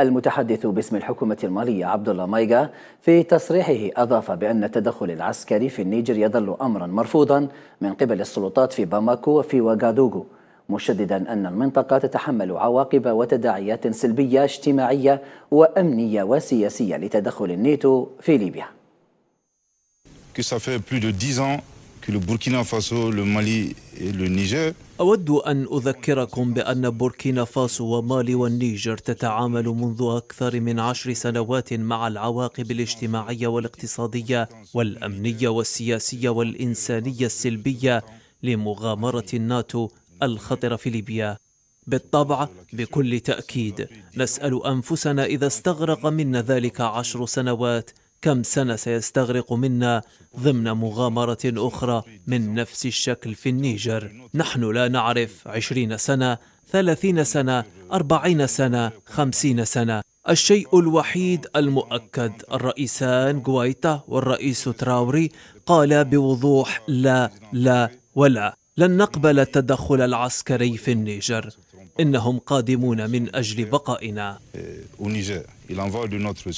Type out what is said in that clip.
المتحدث باسم الحكومة المالية عبد الله مايغا في تصريحه أضاف بأن التدخل العسكري في النيجر يظل أمرا مرفوضا من قبل السلطات في باماكو وفي واغادوغو مشددا أن المنطقة تتحمل عواقب وتداعيات سلبية اجتماعية وأمنية وسياسية لتدخل الناتو في ليبيا. que ça fait plus de 10 ans بوركينا فاسو Burkina Faso, أود أن أذكركم بأن بوركينا فاسو ومالي والنيجر تتعامل منذ أكثر من عشر سنوات مع العواقب الاجتماعية والاقتصادية والأمنية والسياسية والإنسانية السلبية لمغامرة الناتو الخطرة في ليبيا بالطبع بكل تأكيد نسأل أنفسنا إذا استغرق منا ذلك عشر سنوات كم سنة سيستغرق منا ضمن مغامرة أخرى من نفس الشكل في النيجر نحن لا نعرف عشرين سنة ثلاثين سنة أربعين سنة خمسين سنة الشيء الوحيد المؤكد الرئيسان غوايتا والرئيس تراوري قالا بوضوح لا لا ولا لن نقبل التدخل العسكري في النيجر إنهم قادمون من أجل بقائنا